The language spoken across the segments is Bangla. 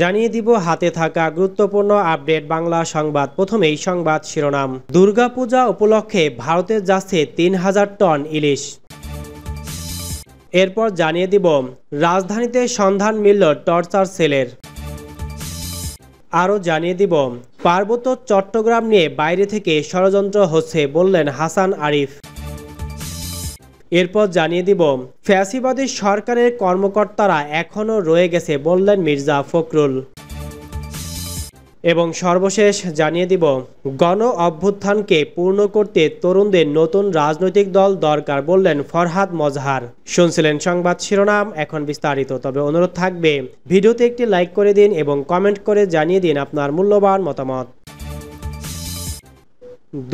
জানিয়ে দিব হাতে থাকা গুরুত্বপূর্ণ আপডেট বাংলা সংবাদ প্রথমেই সংবাদ শিরোনাম দুর্গাপূজা উপলক্ষে ভারতে যাচ্ছে তিন হাজার টন ইলিশ এরপর জানিয়ে দিব রাজধানীতে সন্ধান মিলল টর্চার সেলের আরও জানিয়ে দিব পার্বত্য চট্টগ্রাম নিয়ে বাইরে থেকে ষড়যন্ত্র হচ্ছে বললেন হাসান আরিফ এরপর জানিয়ে দিব ফ্যাসিবাদী সরকারের কর্মকর্তারা এখনও রয়ে গেছে বললেন মির্জা ফখরুল এবং সর্বশেষ জানিয়ে দিব গণ অভ্যুত্থানকে পূর্ণ করতে তরুণদের নতুন রাজনৈতিক দল দরকার বললেন ফরহাদ মজহার শুনছিলেন সংবাদ শিরোনাম এখন বিস্তারিত তবে অনুরোধ থাকবে ভিডিওতে একটি লাইক করে দিন এবং কমেন্ট করে জানিয়ে দিন আপনার মূল্যবান মতামত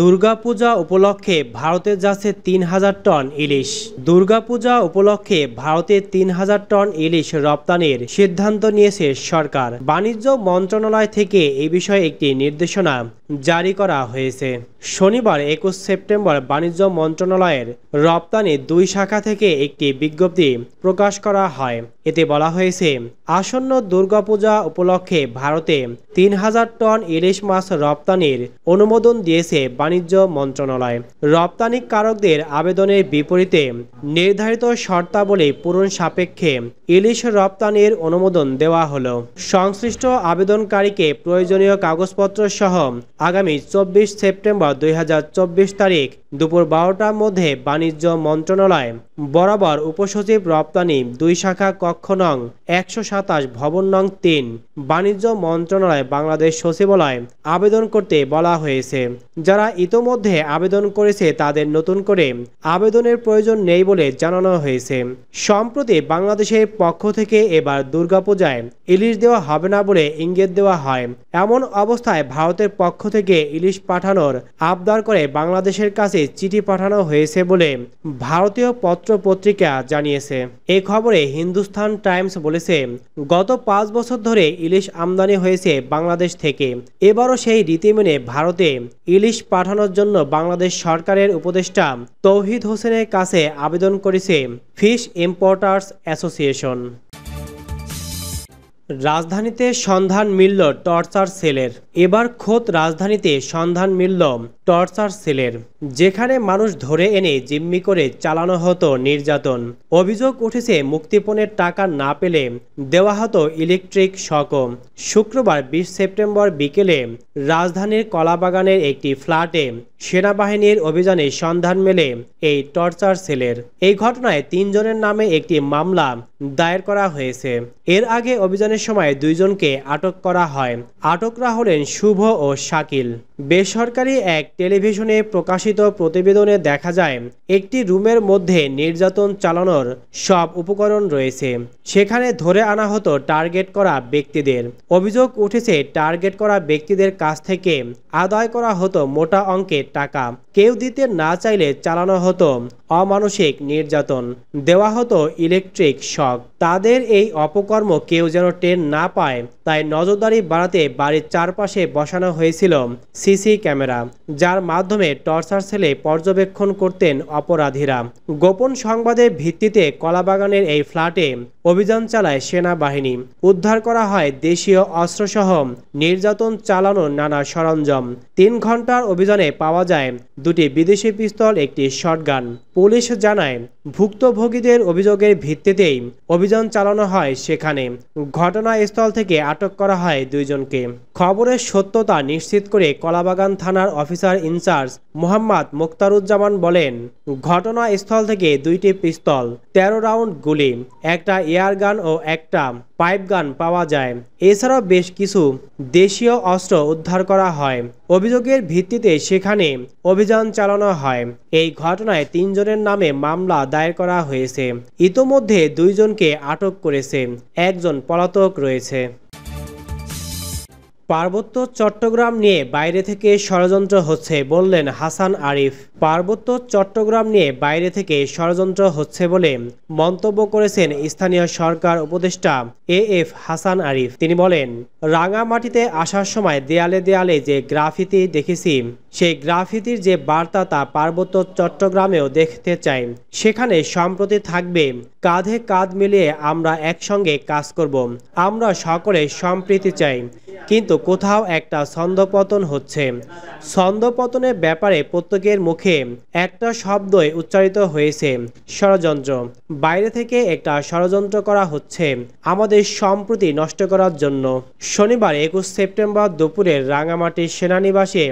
দুর্গাপূজা উপলক্ষে ভারতে যাচ্ছে তিন হাজার টন ইলিশ দুর্গাপূজা উপলক্ষে ভারতে তিন হাজার টন ইলিশ রপ্তানির সিদ্ধান্ত নিয়েছে সরকার বাণিজ্য মন্ত্রণালয় থেকে এ বিষয়ে একটি নির্দেশনা জারি করা হয়েছে শনিবার একুশ সেপ্টেম্বর বাণিজ্য মন্ত্রণালয়ের রপ্তানি দুই শাখা থেকে একটি বিজ্ঞপ্তি প্রকাশ করা হয় এতে বলা হয়েছে আসন্ন দুর্গাপূজা উপলক্ষে ভারতে তিন হাজার টন ইলিশ মাছ রপ্তানির অনুমোদন দিয়েছে বাণিজ্য মন্ত্রণালয় রপ্তানিকারকদের আবেদনের বিপরীতে নির্ধারিত শর্তাবলী পূরণ সাপেক্ষে ইলিশ রপ্তানির অনুমোদন দেওয়া হলো সংশ্লিষ্ট আবেদনকারীকে প্রয়োজনীয় কাগজপত্র সহ আগামী চব্বিশ সেপ্টেম্বর দুই তারিখ দুপুর বারোটার মধ্যে বাণিজ্য মন্ত্রণালয় বরাবর উপসচিব রপ্তানি দুই শাখা কক্ষ নং একশো সাতাশ ভবন নং তিন বাণিজ্য মন্ত্রণালয় বাংলাদেশ সচিবালয় আবেদন করতে বলা হয়েছে যারা ইতোমধ্যে আবেদন করেছে তাদের নতুন করে আবেদনের প্রয়োজন নেই বলে জানানো হয়েছে সম্প্রতি বাংলাদেশের পক্ষ থেকে এবার দুর্গাপূজায় ইলিশ দেওয়া হবে না বলে ইঙ্গিত দেওয়া হয় এমন অবস্থায় ভারতের পক্ষ থেকে ইলিশ পাঠানোর আবদার করে বাংলাদেশের কাছে চিঠি পাঠানো হয়েছে বলে ভারতীয় পত্র পত্রিকা জানিয়েছে এ খবরে হিন্দুস্তান টাইমস বলেছে গত পাঁচ বছর ধরে ইলিশ আমদানি হয়েছে বাংলাদেশ থেকে এবারও সেই রীতি মেনে ভারতে ইলিশ পাঠানোর জন্য বাংলাদেশ সরকারের উপদেষ্টা তৌহিদ হোসেনের কাছে আবেদন করেছে ফিশ ইম্পোর্টার্স অ্যাসোসিয়েশন রাজধানীতে সন্ধান মিলল টর্চার সেলের এবার খোদ রাজধানীতে সন্ধান মিলল টর্চার সেলের যেখানে মানুষ ধরে এনে জিম্মি করে চালানো হতো নির্যাতন অভিযোগ উঠেছে মুক্তিপণের টাকা না পেলে দেওয়া হতো ইলেকট্রিক শক শুক্রবার বিশ সেপ্টেম্বর বিকেলে রাজধানীর কলাবাগানের একটি ফ্ল্যাটে সেনাবাহিনীর অভিযানে সন্ধান মেলে এই টর্চার সেলের এই ঘটনায় তিনজনের নামে একটি মামলা দায়ের করা হয়েছে এর আগে অভিযানের সময় দুইজনকে আটক করা হয় আটকরা হলেন শুভ ও শাকিল বেসরকারি এক টেলিভিশনে প্রকাশিত প্রতিবেদনে দেখা যায় একটি রুমের মধ্যে নির্যাতন চালানোর সব উপকরণ রয়েছে সেখানে ধরে আনা হতো টার্গেট করা ব্যক্তিদের অভিযোগ উঠেছে টার্গেট করা ব্যক্তিদের কাছ থেকে আদায় করা হতো মোটা অঙ্কের টাকা কেউ দিতে না চাইলে চালানো হতো অমানসিক নির্যাতন দেওয়া হতো ইলেকট্রিক শক তাদের এই অপকর্ম কেউ যেন টেন না পায় তাই নজরদারি বাড়াতে বাড়ির চারপাশে বসানো হয়েছিল সিসি ক্যামেরা যার মাধ্যমে টর্চার সেলে পর্যবেক্ষণ করতেন অপরাধীরা গোপন সংবাদের ভিত্তিতে কলাবাগানের এই ফ্ল্যাটে অভিযান চালায় সেনাবাহিনী উদ্ধার করা হয় দেশীয় অস্ত্রসহ নির্যাতন চালানোর নানা সরঞ্জাম তিন ঘন্টার অভিযানে পাওয়া যায় দুটি বিদেশি পিস্তল একটি শটগান পুলিশ জানায় ভুক্তভোগীদের অভিযোগের ভিত্তিতেই অভিযান চালানো হয় সেখানে ঘটনাস্থল থেকে আটক করা হয় দুইজনকে খবরের সত্যতা নিশ্চিত করে কলাবাগান থানার অফিসার ইনচার্জ মোহাম্মদ মুক্তারুজ্জামান বলেন ঘটনাস্থল থেকে দুইটি পিস্তল ১৩ রাউন্ড গুলি একটা এয়ারগান ও একটা পাইপ গান পাওয়া যায় এছাড়াও বেশ কিছু দেশীয় অস্ত্র উদ্ধার করা হয় অভিযোগের ভিত্তিতে সেখানে অভিযান চালানো হয় এই ঘটনায় তিনজনের নামে মামলা দায়ের করা হয়েছে ইতোমধ্যে দুইজনকে আটক করেছে একজন পলাতক রয়েছে পার্বত্য চট্টগ্রাম নিয়ে বাইরে থেকে ষড়যন্ত্র হচ্ছে বললেন হাসান আরিফ পার্বত্য চট্টগ্রাম নিয়ে বাইরে থেকে ষড়যন্ত্র হচ্ছে বলে মন্তব্য করেছেন স্থানীয় সরকার উপদেষ্টা এ এফ হাসান আরিফ তিনি বলেন রাঙামাটিতে আসার সময় দেয়ালে দেয়ালে যে গ্রাফিতি দেখেছি সেই গ্রাফিতির যে বার্তা তা পার্বত্য চট্টগ্রামেও দেখতে চাই সেখানে সম্প্রতি থাকবে কাঁধে কাঁধ মিলিয়ে আমরা একসঙ্গে কাজ করব আমরা সকলে সম্প্রীতি চাই কিন্তু কোথাও একটা ছন্দপতন হচ্ছে ছন্দপতনের ব্যাপারে প্রত্যেকের মুখে একটা শব্দই উচ্চারিত হয়েছে ষড়যন্ত্র বাইরে থেকে একটা ষড়যন্ত্র করা হচ্ছে আমাদের সম্প্রতি নষ্ট করার জন্য শনিবার একুশ সেপ্টেম্বর দুপুরে রাঙামাটির সেনানিবাসে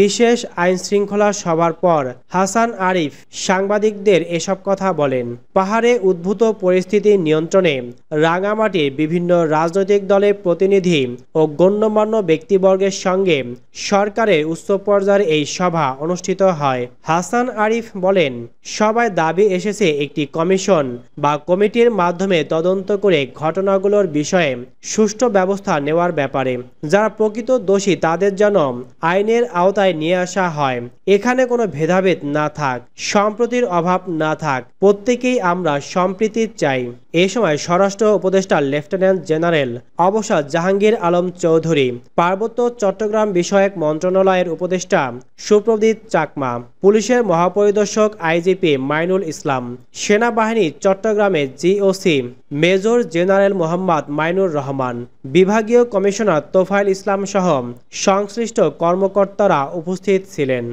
বিশেষ আইন শৃঙ্খলা সভার পর হাসান আরিফ সাংবাদিকদের এসব কথা বলেন পাহাড়ে উদ্ভূত পরিস্থিতি নিয়ন্ত্রণে রাঙামাটির বিভিন্ন রাজনৈতিক দলের প্রতিনিধি ও গণ গণ্যমান্য ব্যক্তিবর্গের সঙ্গে সরকারের উচ্চ পর্যায়ের এই সভা অনুষ্ঠিত হয় হাসান আরিফ বলেন সবাই দাবি এসেছে একটি কমিশন বা কমিটির মাধ্যমে তদন্ত করে ঘটনাগুলোর বিষয়ে সুষ্ঠু ব্যবস্থা নেওয়ার ব্যাপারে যারা প্রকৃত দোষী তাদের যেন আইনের আওতায় নিয়ে আসা হয় এখানে কোনো ভেদাভেদ না থাক সম্প্রতির অভাব না থাক প্রত্যেকেই আমরা সম্প্রীতির চাই এ সময় স্বরাষ্ট্র উপদেষ্টা লেফটেন্যান্ট জেনারেল অবসর জাহাঙ্গীর আলম চৌধুরী চৌধুরী পার্বত্য চট্টগ্রাম বিষয়ক মন্ত্রণালয়ের উপদেষ্টা সুপ্রদীপ চাকমা পুলিশের মহাপরিদর্শক আইজিপি মাইনুল ইসলাম সেনাবাহিনী চট্টগ্রামের GOC major general Mohammad Mainur Rahman বিভাগীয় কমিশনার তোফাইল ইসলাম সহ সংশ্লিষ্ট কর্মকর্তারা উপস্থিত ছিলেন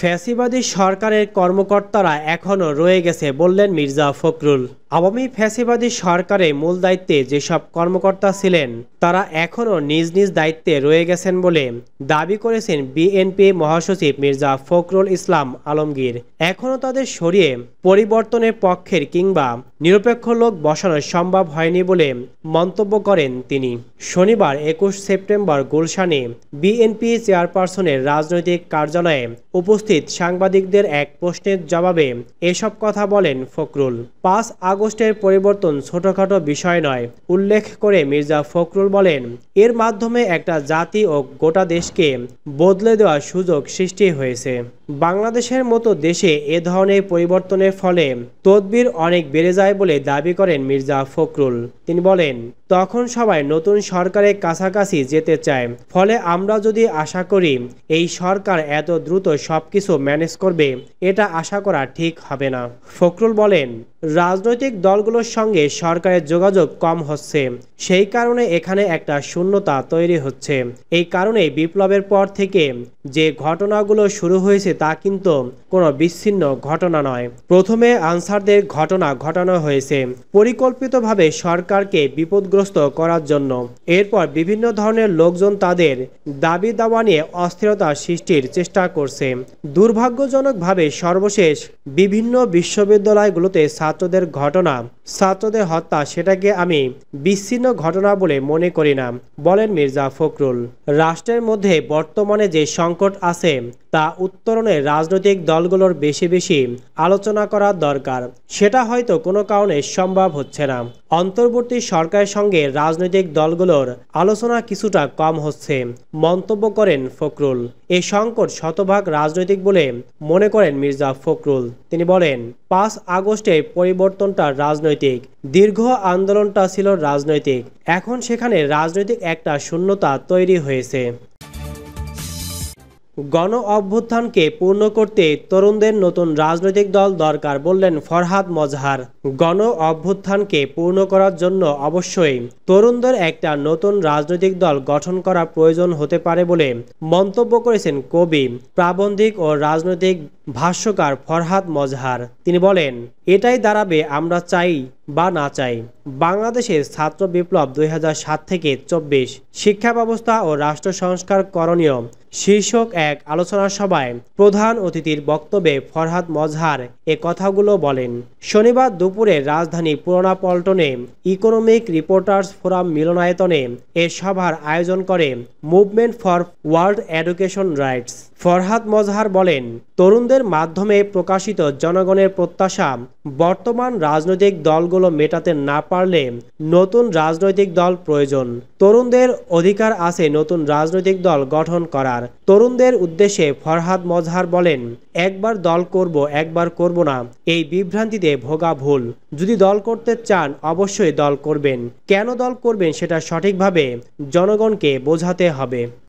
ফ্যাসিবাদী সরকারের কর্মকর্তারা এখনও রয়ে গেছে বললেন মির্জা ফখরুল আওয়ামী ফ্যাসিবাদী সরকারে মূল দায়িত্বে যেসব কর্মকর্তা ছিলেন তারা এখনও নিজ নিজ দায়িত্বে রয়ে গেছেন বলে দাবি করেছেন বিএনপি মহাসচিব মির্জা ফখরুল ইসলাম আলমগীর এখনও তাদের সরিয়ে পরিবর্তনের পক্ষের কিংবা নিরপেক্ষ লোক বসানো সম্ভব হয়নি বলে মন্তব্য করেন তিনি শনিবার একুশ সেপ্টেম্বর গুলশানে বিএনপি চেয়ারপারসনের রাজনৈতিক কার্যালয়ে উপস্থিত সাংবাদিকদের এক প্রশ্নের জবাবে এসব কথা বলেন ফখরুল পাঁচ আগস্টের পরিবর্তন ছোটখাটো বিষয় নয় উল্লেখ করে মির্জা ফখরুল বলেন এর মাধ্যমে একটা জাতি ও গোটা দেশকে বদলে দেওয়ার সুযোগ সৃষ্টি হয়েছে বাংলাদেশের মতো দেশে এ ধরনের পরিবর্তনের ফলে তদবির অনেক বেড়ে যায় বলে দাবি করেন মির্জা ফখরুল তিনি বলেন তখন সবাই নতুন সরকারের কাছাকাছি যেতে চায় ফলে আমরা যদি আশা করি এই সরকার এত দ্রুত সব কিছু ম্যানেজ করবে এটা আশা করা ঠিক হবে না ফখরুল বলেন রাজনৈতিক দলগুলোর সঙ্গে সরকারের যোগাযোগ কম হচ্ছে সেই কারণে এখানে একটা শূন্যতা তৈরি হচ্ছে এই কারণে বিপ্লবের পর থেকে যে ঘটনাগুলো শুরু হয়েছে তা কিন্তু কোনো বিচ্ছিন্ন ঘটনা নয় প্রথমে আনসারদের ঘটনা ঘটানো হয়েছে পরিকল্পিতভাবে সরকারকে বিপদগ্রস্ত করার জন্য এরপর বিভিন্ন ধরনের লোকজন তাদের দাবি দাওয়া নিয়ে অস্থিরতা সৃষ্টির চেষ্টা করছে দুর্ভাগ্যজনকভাবে সর্বশেষ বিভিন্ন বিশ্ববিদ্যালয়গুলোতে ছাত্রদের ঘটনা ছাত্রদের হত্যা সেটাকে আমি বিচ্ছিন্ন ঘটনা বলে মনে করি না বলেন মির্জা ফখরুল রাষ্ট্রের মধ্যে বর্তমানে যে সংকট আছে তা উত্তরণ কারণে রাজনৈতিক দলগুলোর বেশি বেশি আলোচনা করা দরকার সেটা হয়তো কোনো কারণে সম্ভব হচ্ছে না অন্তর্বর্তী সরকারের সঙ্গে রাজনৈতিক দলগুলোর আলোচনা কিছুটা কম হচ্ছে মন্তব্য করেন ফখরুল এ সংকট শতভাগ রাজনৈতিক বলে মনে করেন মির্জা ফখরুল তিনি বলেন পাঁচ আগস্টে পরিবর্তনটা রাজনৈতিক দীর্ঘ আন্দোলনটা ছিল রাজনৈতিক এখন সেখানে রাজনৈতিক একটা শূন্যতা তৈরি হয়েছে গণ অভ্যুত্থানকে পূর্ণ করতে তরুণদের নতুন রাজনৈতিক দল দরকার বললেন ফরহাদ মজহার গণ অভ্যুত্থানকে পূর্ণ করার জন্য অবশ্যই তরুণদের একটা নতুন রাজনৈতিক দল গঠন করা প্রয়োজন হতে পারে বলে মন্তব্য করেছেন কবি প্রাবন্ধিক ও রাজনৈতিক ভাষ্যকার ফরহাদ মজহার তিনি বলেন এটাই দাঁড়াবে আমরা চাই বা না চাই বাংলাদেশের ছাত্র বিপ্লব দুই থেকে চব্বিশ শিক্ষা ব্যবস্থা ও রাষ্ট্র সংস্কার করণীয় শীর্ষক এক আলোচনা সভায় প্রধান অতিথির বক্তব্যে ফরহাদ মজহার এ কথাগুলো বলেন শনিবার দুপুরে রাজধানী পুরোনা পল্টনে ইকোনমিক রিপোর্টার্স ফোরাম মিলনায়তনে এ সভার আয়োজন করে movement for world education rights Farhad Mazhar বলেন তরুণদের মাধ্যমে প্রকাশিত জনগণের প্রত্যাশা বর্তমান রাজনৈতিক দলগুলো মেটাতে না পারলে নতুন রাজনৈতিক দল প্রয়োজন তরুণদের অধিকার আছে নতুন রাজনৈতিক দল গঠন করার তরুণদের উদ্দেশ্যে ফরহাদ মজহার বলেন একবার দল করব একবার করব না এই বিভ্রান্তিতে ভোগা ভুল যদি দল করতে চান অবশ্যই দল করবেন কেন দল করবেন সেটা সঠিকভাবে জনগণকে বোঝাতে হবে